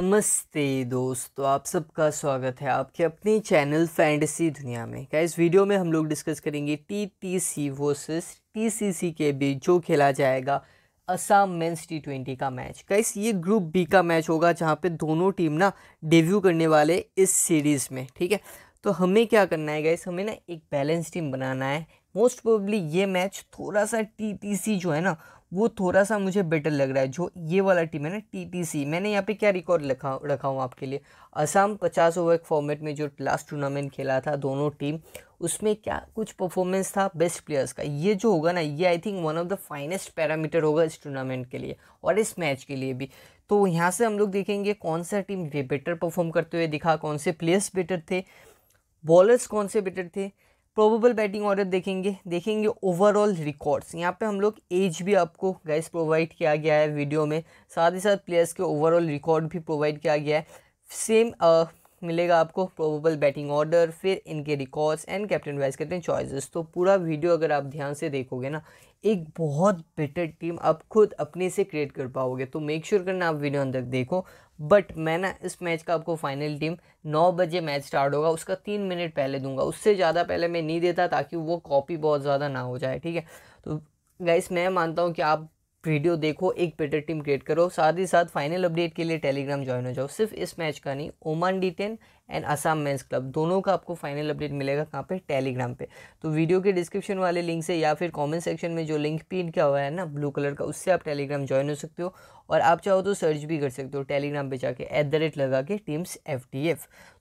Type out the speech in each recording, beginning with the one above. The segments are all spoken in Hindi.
नमस्ते दोस्तों आप सबका स्वागत है आपके अपने चैनल फैंटेसी दुनिया में क्या इस वीडियो में हम लोग डिस्कस करेंगे T T C versus T C C के बीच जो खेला जाएगा असम मेंस टी ट्वेंटी का मैच कैस ये ग्रुप बी का मैच होगा जहाँ पे दोनों टीम ना डेब्यू करने वाले इस सीरीज़ में ठीक है तो हमें क्या करना है गैस हमें ना एक बैलेंस टीम बनाना है मोस्ट प्रोबली ये मैच थोड़ा सा टी टी सी जो है ना वो थोड़ा सा मुझे बेटर लग रहा है जो ये वाला टीम है ना टीटीसी मैंने यहाँ पे क्या रिकॉर्ड रखा रखा हूँ आपके लिए असम पचास ओवर फॉर्मेट में जो लास्ट टूर्नामेंट खेला था दोनों टीम उसमें क्या कुछ परफॉर्मेंस था बेस्ट प्लेयर्स का ये जो होगा ना ये I think one of the finest parameter होगा इस टूर्नामेंट के लिए और इस मैच के लिए भी तो यहाँ से हम लोग देखेंगे कौन सा टीम बेटर परफॉर्म करते हुए दिखा कौन से प्लेयर्स बेटर थे बॉलर्स कौन से बेटर थे प्रोबेबल बैटिंग ऑर्डर देखेंगे देखेंगे ओवरऑल रिकॉर्ड्स यहाँ पे हम लोग एज भी आपको गैस प्रोवाइड किया गया है वीडियो में साथ ही साथ प्लेयर्स के ओवरऑल रिकॉर्ड भी प्रोवाइड किया गया है सेम मिलेगा आपको प्रोबेबल बैटिंग ऑर्डर फिर इनके records and captain vice captain choices तो पूरा वीडियो अगर आप ध्यान से देखोगे ना एक बहुत बेटर टीम आप खुद अपने से क्रिएट कर पाओगे तो मेक श्योर sure करना आप वीडियो अंदर देखो बट मैं ना इस मैच का आपको फाइनल टीम नौ बजे मैच स्टार्ट होगा उसका तीन मिनट पहले दूंगा उससे ज़्यादा पहले मैं नहीं देता ताकि वो कॉपी बहुत ज़्यादा ना हो जाए ठीक है तो गाइस मैं मानता हूँ कि आप वीडियो देखो एक बेटर टीम क्रिएट करो साथ ही साथ फाइनल अपडेट के लिए टेलीग्राम ज्वाइन हो जाओ सिर्फ इस मैच का नहीं Oman D and Assam men's club दोनों का आपको फाइनल अपडेट मिलेगा कहाँ पे टेलीग्राम पे तो वीडियो के डिस्क्रिप्शन वाले लिंक से या फिर कमेंट सेक्शन में जो लिंक पिन किया हुआ है ना ब्लू कलर का उससे आप टेलीग्राम ज्वाइन हो सकते हो और आप चाहो तो सर्च भी कर सकते हो टेलीग्राम पर जाके एट द रेट लगा के टीम्स एफ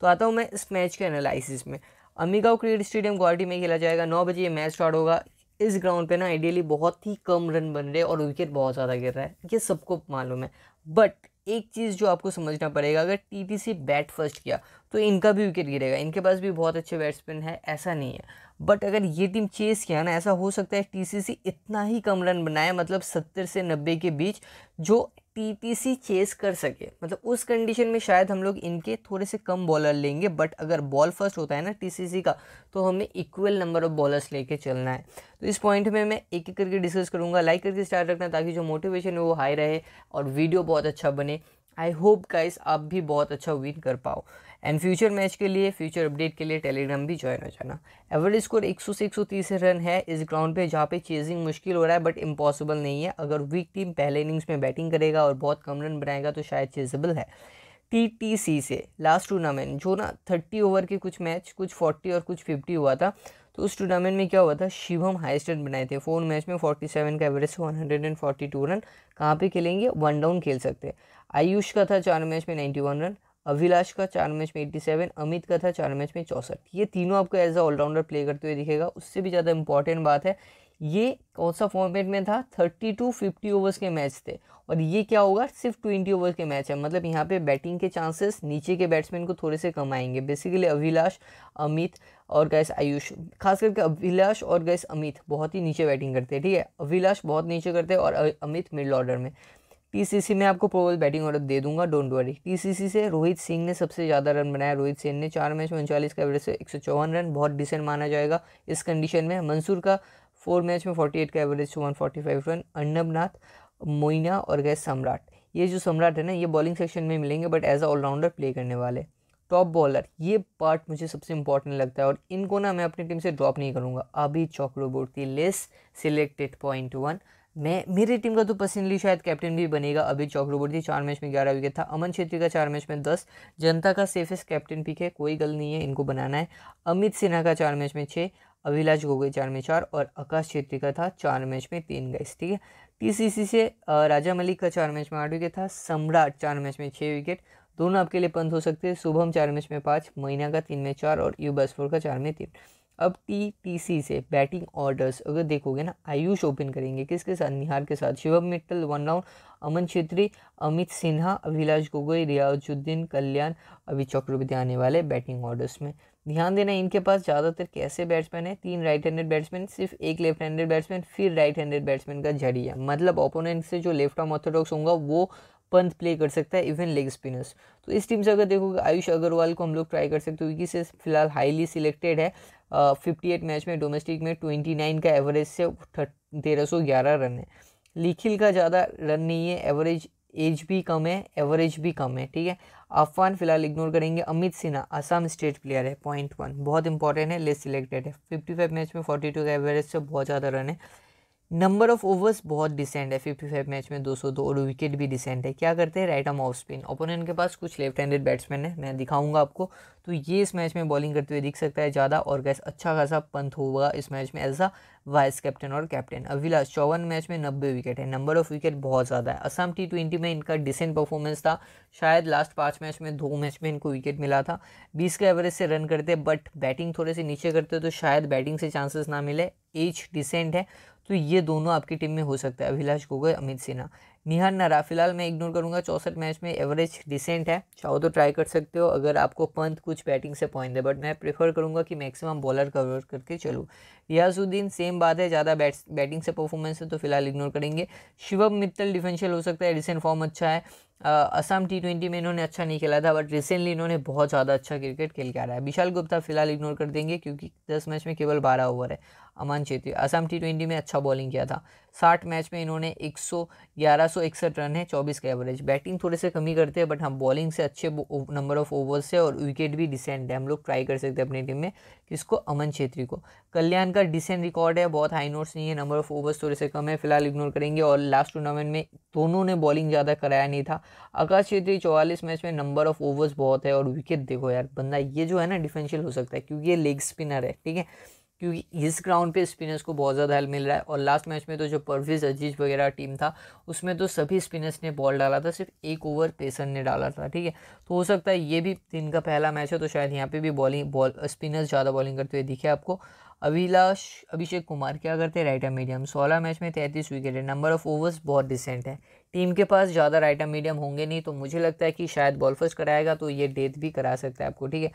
तो आता हूँ मैं इस मैच के एनालिसिस में अम्बिकाओ क्रिकेट स्टेडियम गुवाहाटी में खेला जाएगा नौ बजे ये मैच स्टार्ट होगा इस ग्राउंड पे ना आइडियली बहुत ही कम रन बन रहे और विकेट बहुत ज़्यादा गिर रहा है ये सबको मालूम है बट एक चीज़ जो आपको समझना पड़ेगा अगर सी बैट फर्स्ट किया तो इनका भी विकेट गिरेगा इनके पास भी बहुत अच्छे बैट्समैन है ऐसा नहीं है बट अगर ये टीम चेस किया ना ऐसा हो सकता है सी इतना ही कम रन बनाए मतलब सत्तर से नब्बे के बीच जो पीपीसी चेस कर सके मतलब उस कंडीशन में शायद हम लोग इनके थोड़े से कम बॉलर लेंगे बट अगर बॉल फर्स्ट होता है ना टीसीसी का तो हमें इक्वल नंबर ऑफ बॉलर्स लेके चलना है तो इस पॉइंट में मैं एक एक करके डिस्कस करूंगा लाइक करके स्टार्ट रखना ताकि जो मोटिवेशन है वो हाई रहे और वीडियो बहुत अच्छा बने आई होप गाइस आप भी बहुत अच्छा विन कर पाओ एंड फ्यूचर मैच के लिए फ्यूचर अपडेट के लिए टेलीग्राम भी ज्वाइन हो जाना एवरेज स्कोर 100 से 130 रन है इस ग्राउंड पे जहाँ पे चेजिंग मुश्किल हो रहा है बट इम्पॉसिबल नहीं है अगर वीक टीम पहले इनिंग्स में बैटिंग करेगा और बहुत कम रन बनाएगा तो शायद चेजेबल है टी से लास्ट टूर्नामेंट जो ना थर्टी ओवर के कुछ मैच कुछ फोर्टी और कुछ फिफ्टी हुआ था तो उस टूर्नामेंट में क्या हुआ था शिवम हाइस्ट रन बनाए थे फोर मैच में फोर्टी सेवन का average one hundred and forty two run कहाँ पे खेलेंगे वन डाउन खेल सकते हैं आयुष का था चार मैच में नाइन्टी वन रन अभिलाष का चार मैच में एट्टी सेवन अमित का था चार मैच में चौंसठ ये तीनों आपको एज अ ऑलराउंडर प्ले करते हुए दिखेगा उससे भी ज़्यादा इंपॉर्टेंट बात है ये कौन सा फॉर्मेट में था थर्टी टू फिफ्टी ओवर्स के मैच थे और ये क्या होगा सिर्फ ट्वेंटी ओवर्स के मैच है मतलब यहाँ पे बैटिंग के चांसेस नीचे के बैट्समैन को थोड़े से कम आएंगे बेसिकली अभिलाष अमित और गैस आयुष खास करके अभिलाष और गैस अमित बहुत ही नीचे बैटिंग करते हैं ठीक है अभिलाष बहुत नीचे करते हैं और अमित मिडल ऑर्डर में टीसीसी में आपको प्रोबल बैटिंग ऑर्डर दे दूंगा डोंट वरी टीसीसी से रोहित सिंह ने सबसे ज़्यादा रन बनाया रोहित सिंह ने चार मैच में उनचालीस का एवरेज से एक रन बहुत डिसेंट माना जाएगा इस कंडीशन में मंसूर का फोर मैच में 48 का एवरेज से वन रन नाथ मोइना और गए सम्राट ये जो सम्राट है ना ये बॉलिंग सेक्शन में मिलेंगे but as a allrounder play करने वाले टॉप बॉलर ये पार्ट मुझे सबसे इंपॉर्टेंट लगता है और इनको ना मैं अपनी टीम से ड्रॉप नहीं करूँगा अभी बोर्ड रोबोटी लेस सिलेक्टेड पॉइंट वन मैं मेरी टीम का तो पर्सनली शायद कैप्टन भी बनेगा अभी चौकरोबोटी चार मैच में ग्यारह विकेट था अमन छेत्री का चार मैच में दस जनता का सेफेस्ट कैप्टन पिक है कोई गल नहीं है इनको बनाना है अमित सिन्हा का चार मैच में छः अभिलाष गोगोई चार में चार और आकाश छेत्री का था चार मैच में तीन गैस ठीक है टी से राजा मलिक का चार मैच में आठ विकेट था सम्राट चार मैच में छः विकेट दोनों आपके लिए पंथ हो सकते हैं शुभम चार मैच में पाँच महीना का तीन में चार और युबासपुर का चार में तीन अब टी टी सी से बैटिंग ऑर्डर्स अगर देखोगे ना आयुष ओपन करेंगे किसके साथ निहार के साथ शिवम मित्तल वन राउंड अमन छेत्री अमित सिन्हा अभिलाष गोगोई रियाजुद्दीन कल्याण अभी चक्रवर्ती आने वाले बैटिंग ऑर्डर्स में ध्यान देना इनके पास ज़्यादातर कैसे बैट्समैन है तीन राइट हैंडेड बैट्समैन सिर्फ एक लेफ्ट हैंडेड बैट्समैन फिर राइट हैंडेड बैट्समैन का झड़िया मतलब ओपोनेंट से जो लेफ्ट आर्म ऑर्थोडॉक्स होगा वो पंथ प्ले कर सकता है इवन लेग स्पिनर्स तो इस टीम से अगर देखोगे आयुष अग्रवाल को हम लोग ट्राई कर सकते हो क्योंकि से फिलहाल हाईली सिलेक्टेड है फिफ्टी एट मैच में डोमेस्टिक में ट्वेंटी नाइन का एवरेज से तेरह सौ ग्यारह रन है लिखिल का ज़्यादा रन नहीं है एवरेज एज भी कम है एवरेज भी कम है ठीक है अफवान फिलहाल इग्नोर करेंगे अमित सिन्हा असम स्टेट प्लेयर है पॉइंट वन बहुत इंपॉर्टेंट है लेस सिलेक्टेड है फिफ्टी फाइव मैच में फोर्टी टू का एवरेज से बहुत ज़्यादा रन है नंबर ऑफ ओवर्स बहुत डिसेंट है फिफ्टी फाइव मैच में दो सौ दो और विकेट भी डिसेंट है क्या करते हैं right arm off spin opponent के पास कुछ लेफ्ट हैंडेड बैट्समैन है मैं दिखाऊंगा आपको तो ये इस मैच में बॉलिंग करते हुए दिख सकता है ज़्यादा और गैस अच्छा खासा पंथ होगा इस मैच में एज अ वाइस कैप्टन और कैप्टन अविलास चौवन मैच में नब्बे विकेट है नंबर ऑफ विकेट बहुत ज़्यादा है असम टी ट्वेंटी में इनका डिसेंट परफॉर्मेंस था शायद लास्ट पाँच मैच में दो मैच में इनको विकेट मिला था बीस का एवरेज से रन करते बट बैटिंग थोड़े से नीचे करते तो शायद बैटिंग से चांसेस ना मिले एज डिसेंट है तो ये दोनों आपकी टीम में हो सकता है अभिलाष गोगोई अमित सिन्हा निहान नारा फिलहाल मैं इग्नोर करूंगा चौसठ मैच में एवरेज डिसेंट है चाहो तो ट्राई कर सकते हो अगर आपको पंत कुछ बैटिंग से पॉइंट दे बट मैं प्रेफर करूंगा कि मैक्सिमम बॉलर कवर करके चलूँ रियाजुद्दीन सेम बात है ज़्यादा बैट बैटिंग से परफॉर्मेंस है तो फिलहाल इग्नोर करेंगे शिवम मित्तल डिफेंशियल हो सकता है रिसेंट फॉर्म अच्छा है असम टी ट्वेंटी में इन्होंने अच्छा नहीं खेला था बट रिसेंटली इन्होंने बहुत ज़्यादा अच्छा क्रिकेट खेल के आ रहा है विशाल गुप्ता फिलहाल इग्नोर कर देंगे क्योंकि दस मैच में केवल बारह ओवर है अमन छेत्री असम टी ट्वेंटी में अच्छा बॉलिंग किया था साठ मैच में इन्होंने एक सौ ग्यारह सौ इकसठ रन है चौबीस का एवरेज बैटिंग थोड़े से कमी करते हैं बट हम बॉलिंग से अच्छे नंबर ऑफ ओवर्स है और विकेट भी डिसेंट है हम लोग ट्राई कर सकते हैं अपनी टीम में किसको अमन छेत्री को कल्याण का डिसेंट रिकॉर्ड है बहुत हाई नोट्स नहीं है नंबर ऑफ ओवर्स थोड़े से कम है फिलहाल इग्नोर करेंगे और लास्ट टूर्नामेंट में दोनों ने बॉलिंग ज़्यादा कराया नहीं था आकाश छेत्री चौवालीस मैच में नंबर ऑफ ओवर्स बहुत है और विकेट देखो यार बंदा ये जो है ना डिफेंशियल हो सकता है क्योंकि ये लेग स्पिनर है ठीक है क्योंकि इस ग्राउंड पे स्पिनर्स को बहुत ज़्यादा हेल्प मिल रहा है और लास्ट मैच में तो जो परवेज अजीज वगैरह टीम था उसमें तो सभी स्पिनर्स ने बॉल डाला था सिर्फ एक ओवर पेसर ने डाला था ठीक है तो हो सकता है ये भी दिन का पहला मैच है तो शायद यहाँ पे भी बॉलिंग बॉल स्पिनर्स ज़्यादा बॉलिंग करते हुए दिखे आपको अभिलाष अभिषेक कुमार क्या करते हैं राइट एम मीडियम सोलह मैच में तैंतीस विकेट है नंबर ऑफ ओवर्स बहुत डिसेंट है टीम के पास ज़्यादा राइट एम मीडियम होंगे नहीं तो मुझे लगता है कि शायद बॉल फर्स्ट कराएगा तो ये डेथ भी करा सकता है आपको ठीक है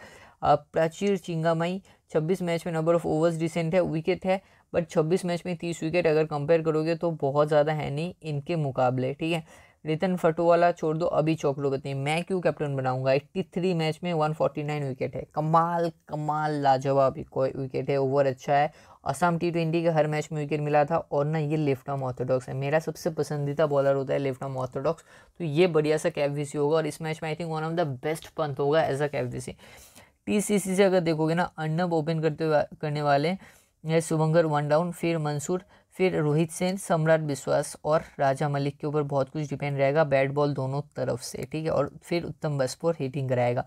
अब प्राचीर चिंगामई छब्बीस मैच में नंबर ऑफ ओवर्स डिसेंट है विकेट है बट छब्बीस मैच में तीस विकेट अगर कंपेयर करोगे तो बहुत ज़्यादा है नहीं इनके मुकाबले ठीक है रितन फटोवाला वाला छोड़ दो अभी चोकड़ो बताइए मैं क्यों कैप्टन बनाऊंगा 83 मैच में 149 विकेट है कमाल कमाल लाजवाब विकेट है ओवर अच्छा है असम टी ट्वेंटी के हर मैच में विकेट मिला था और ना ये लेफ्ट आर्म ऑर्थोडॉक्स है मेरा सबसे पसंदीदा बॉलर होता है लेफ्ट आर्म ऑर्थोडॉक्स तो ये बढ़िया सा कैफ होगा और इस मैच में I think one of the best पंथ होगा एज अ कैफ टी से अगर देखोगे ना अर्नब ओपन करते करने वाले शुभंकर वन डाउन फिर मंसूर फिर रोहित सेन सम्राट विश्वास और राजा मलिक के ऊपर बहुत कुछ डिपेंड रहेगा बैट बॉल दोनों तरफ से ठीक है और फिर उत्तम बसपोर हिटिंग कराएगा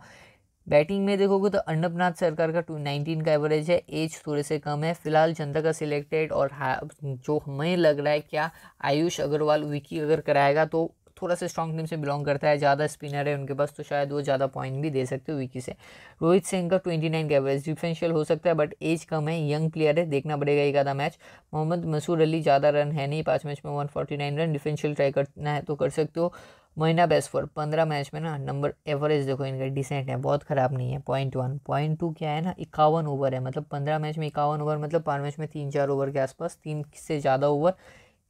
बैटिंग में देखोगे तो अन्नपनाथ सरकार का टू नाइनटीन का एवरेज है एज थोड़े से कम है फिलहाल जनता का सिलेक्टेड और जो हमें लग रहा है क्या आयुष अग्रवाल विकी अगर कराएगा तो थोड़ा सा स्ट्रॉन्ग टीम से बिलोंग करता है ज़्यादा स्पिनर है उनके पास तो शायद वो ज़्यादा पॉइंट भी दे सकते हो विकी से रोहित सिंह का ट्वेंटी नाइन का एवरेज डिफेंशियल हो सकता है बट एज कम है यंग प्लेयर है देखना पड़ेगा एक आधा मैच मोहम्मद मसूर अली ज़्यादा रन है नहीं पाँच मैच में one forty nine run differential try करना है तो कर सकते हो महीना बेस्ट फॉर पंद्रह मैच में ना नंबर एवरेज देखो इनका डिसेंट है बहुत ख़राब नहीं है पॉइंट वन पॉइंट टू क्या है ना इक्यावन ओवर है मतलब पंद्रह मैच में इक्यावन ओवर मतलब पाँच मैच में तीन चार ओवर के आसपास तीन से ज़्यादा ओवर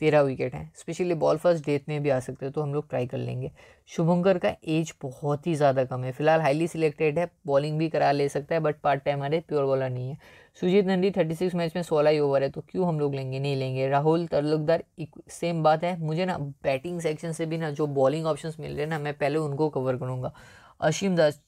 तेरह विकेट हैं स्पेशली बॉल फर्स्ट डेथ में भी आ सकते हो तो हम लोग ट्राई कर लेंगे शुभंकर का एज बहुत ही ज़्यादा कम है फिलहाल हाईली सिलेक्टेड है बॉलिंग भी करा ले सकता है बट पार्ट टाइम हमारे प्योर बॉलर नहीं है Sujit Nandi thirty six match में सोलह ही ओवर है तो क्यों हम लोग लेंगे नहीं लेंगे राहुल तल्लुकदार सेम बात है मुझे ना बैटिंग सेक्शन से भी ना जो बॉलिंग ऑप्शन मिल रहे हैं ना मैं पहले उनको कवर करूँगा अशीम दास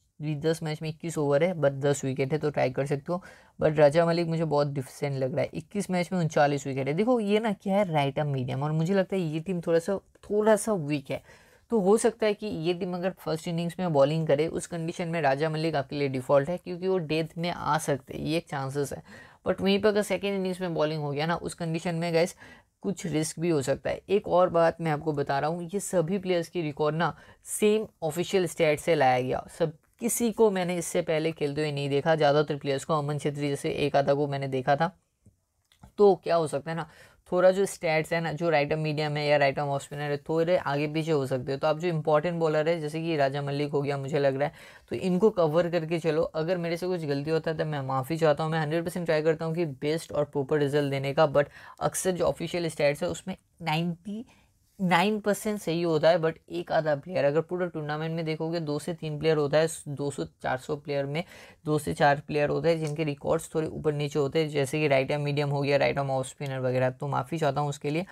दस मैच में इक्कीस ओवर है बट दस विकेट है तो ट्राई कर सकते हो बट राजा मलिक मुझे बहुत डिफिसेंट लग रहा है इक्कीस मैच में उनचालीस विकेट है देखो ये ना क्या है राइट एम मीडियम और मुझे लगता है ये टीम थोड़ा सा थोड़ा सा वीक है तो हो सकता है कि ये टीम अगर फर्स्ट इनिंग्स में बॉलिंग करे उस कंडीशन में राजा मलिक आपके लिए डिफॉल्ट है क्योंकि वो डेथ में आ सकते हैं ये एक चांसेस है बट वहीं पर अगर सेकेंड इनिंग्स में बॉलिंग हो गया ना उस कंडीशन में गैस कुछ रिस्क भी हो सकता है एक और बात मैं आपको बता रहा हूँ ये सभी प्लेयर्स की रिकॉर्ड ना सेम ऑफिशियल स्टेट से लाया गया सब किसी को मैंने इससे पहले खेलते तो हुए नहीं देखा ज़्यादातर प्लेयर्स को अमन छेत्री जैसे एक आधा को मैंने देखा था तो क्या हो सकता है ना थोड़ा जो स्टैट्स है ना जो राइट आर्म मीडियम है या राइट आर्म ऑफ है थोड़े आगे पीछे हो सकते हैं तो आप जो इंपॉर्टेंट बॉलर है जैसे कि राजा मलिक हो गया मुझे लग रहा है तो इनको कवर करके चलो अगर मेरे से कुछ गलती होता है तो मैं माफ़ी चाहता हूँ मैं हंड्रेड परसेंट ट्राई करता हूँ कि बेस्ट और प्रॉपर रिजल्ट देने का बट अक्सर जो ऑफिशियल स्टैट्स है उसमें नाइन्टी नाइन परसेंट सही होता है बट एक आधा प्लेयर अगर पूरा टूर्नामेंट में देखोगे दो से तीन प्लेयर होता है दो सौ चार सौ प्लेयर में दो से चार प्लेयर होते हैं जिनके रिकॉर्ड्स थोड़े ऊपर नीचे होते हैं जैसे कि राइट आर्म मीडियम हो गया राइट आर्म ऑफ स्पिनर वगैरह तो माफ़ी चाहता हूँ उसके लिए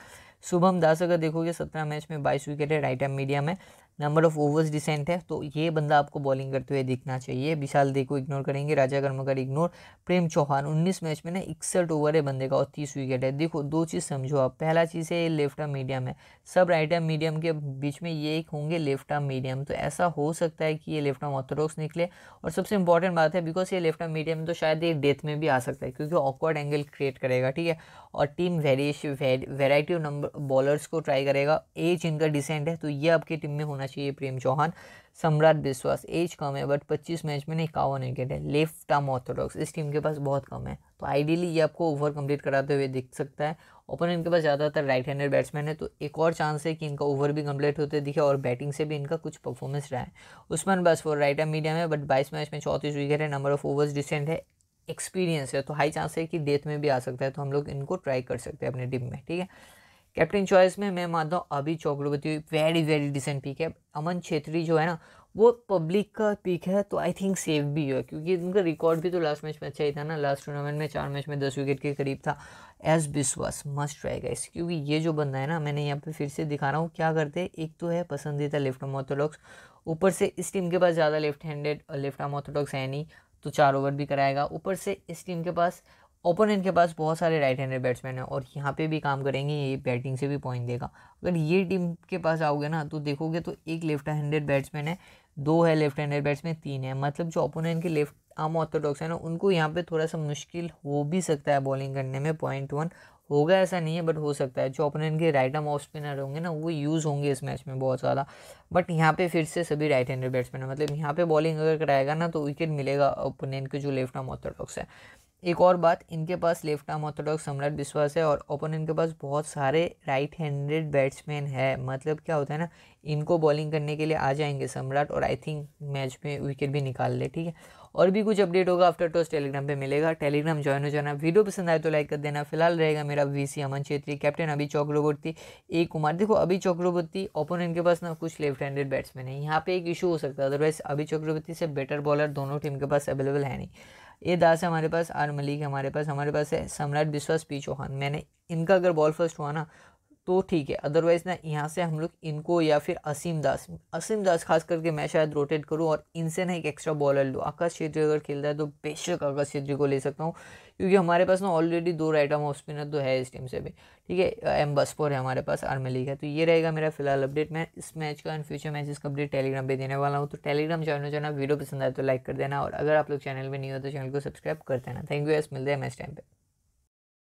शुभम दास अगर देखोगे सत्रह मैच में बाईस विकेट है राइट आर्म मीडियम है नंबर ऑफ ओवर्स डिसेंट है तो ये बंदा आपको बॉलिंग करते हुए दिखना चाहिए विशाल दे को इग्नोर करेंगे राजा कर्मकर इग्नोर प्रेम चौहान उन्नीस मैच में ना इकसठ ओवर है बंदे का और तीस विकेट है देखो दो चीज़ समझो आप पहला चीज़ है ये लेफ्ट आर्म मीडियम है सब राइट आर्म मीडियम के बीच में ये एक होंगे लेफ्ट आर्म मीडियम तो ऐसा हो सकता है कि ये लेफ्ट आर्म ऑर्थोडॉक्स निकले और सबसे इंपॉर्टेंट बात है बिकॉज ये लेफ्ट आर्म मीडियम तो शायद ये डेथ में भी आ सकता है क्योंकि ऑकवर्ड एंगल क्रिएट करेगा ठीक है और team variation variety of number bowlers को ट्राई करेगा एज इनका डिसेंट है तो ये आपकी टीम में होना चाहिए प्रेम चौहान सम्राट विश्वास एज कम है बट 25 मैच में इक्यावन विकेट है लेफ्ट आर्म ऑर्थोडॉक्स इस टीम के पास बहुत कम है तो आइडियली ये आपको ओवर कंप्लीट कराते हुए दिख सकता है ओपोनेंट के पास ज़्यादातर राइट हैंडेड बैट्समैन है तो एक और चांस है कि इनका ओवर भी कंप्लीट होते दिखे और बैटिंग से भी इनका कुछ परफॉर्मेंस रहा है उसमें बस वो राइट आर्म मीडियम है बट बाईस मैच में चौंतीस विकेट है नंबर ऑफ ओवर्स डिसेंट है एक्सपीरियंस है तो हाई चांस है कि डेथ में भी आ सकता है तो हम लोग इनको ट्राई कर सकते हैं अपनी टीम में ठीक है कैप्टन चॉइस में मैं मानता हूँ अभी चौकड़पति वेरी वेरी डिसेंट पीक है अमन छेत्री जो है ना वो पब्लिक का पीक है तो आई थिंक सेफ भी है क्योंकि उनका रिकॉर्ड भी तो लास्ट मैच में अच्छा ही था ना लास्ट टूर्नामेंट में चार मैच में दस विकेट के करीब था एस बिस्वास मस्ट रहेगा इस क्योंकि ये जो बंदा है ना मैंने यहाँ पे फिर से दिखा रहा हूँ क्या करते हैं एक तो है पसंदीदा लेफ्ट आर्म ऑर्थोडॉक्स ऊपर से इस टीम के पास ज़्यादा लेफ्ट हैंडेड और लेफ्ट आर्म ऑर्थोडॉक्स है नहीं तो चार ओवर भी कराएगा ऊपर से इस टीम के पास ओपोनेंट के पास बहुत सारे राइट हैंडेड बैट्समैन हैं और यहाँ पे भी काम करेंगे ये बैटिंग से भी पॉइंट देगा अगर ये टीम के पास आओगे ना तो देखोगे तो एक लेफ्ट हैंडेड बैट्समैन है दो है लेफ्ट हैंडेड बैट्समैन तीन है मतलब जो ओपोनेंट के लेफ्ट आर्म ऑर्थोडॉक्स है ना उनको यहाँ पे थोड़ा सा मुश्किल हो भी सकता है बॉलिंग करने में पॉइंट वन होगा ऐसा नहीं है बट हो सकता है जो ओपोनेंट के राइट आर्म ऑफ स्पिनर होंगे ना वो यूज़ होंगे इस मैच में बहुत ज़्यादा बट यहाँ पे फिर से सभी राइट हैंडेड बैट्समैन मतलब यहाँ पे बॉलिंग अगर कराएगा ना तो विकेट मिलेगा ओपोनेंट के जो लेफ्ट आर्म ऑर्थोडॉक्स है एक और बात इनके पास लेफ्ट आर्म ऑर्थोडॉक्स सम्राट विश्वास है और ओपोनेंट के पास बहुत सारे राइट हैंडेड बैट्समैन है मतलब क्या होता है ना इनको बॉलिंग करने के लिए आ जाएंगे सम्राट और आई थिंक मैच में विकेट भी निकाल ले ठीक है और भी कुछ अपडेट होगा आफ्टर टॉस टेलीग्राम पे मिलेगा टेलीग्राम ज्वाइन हो जाना वीडियो पसंद आए तो लाइक कर देना फिलहाल रहेगा मेरा वीसी अमन छेत्री कैप्टन अभी चौक्रवर्ती ए कुमार देखो अभी चौक्रवर्ती ओपोनेंट के पास ना कुछ लेफ्ट हैंडेड बैट्समैन है यहाँ पे एक इशू हो सकता है अदरवाइज अभी चौक्रवर्ती से बेटर बॉलर दोनों टीम के पास अवेलेबल है नहीं ये दास है हमारे पास आर मलिक हमारे पास हमारे पास है सम्राट बिश्वास पी चौहान मैंने इनका अगर बॉल फर्स्ट हुआ ना तो ठीक है अदरवाइज़ ना यहाँ से हम लोग इनको या फिर असीम दास असीम दास खास करके मैं शायद रोटेट करूँ और इनसे ना एक एक्स्ट्रा बॉलर लूँ आकाश छेत्री अगर खेलता है तो बेशक आकाश छेत्री को ले सकता हूँ क्योंकि हमारे पास ना ऑलरेडी दो राइट आर्म ऑफ स्पिनर तो है इस टीम से भी ठीक है एम बसपोर है हमारे पास आर्मी लीग है तो ये रहेगा मेरा फिलहाल अपडेट मैं इस मैच का एंड फ्यूचर मैचेस का अपडेट टेलीग्राम पे देने वाला हूँ तो टेलीग्राम चैनल जो ना वीडियो पसंद आए तो लाइक कर देना और अगर आप लोग चैनल में नहीं हो तो चैनल को सब्सक्राइब कर देना थैंक यू एस मिलते हैं मैच टाइम पर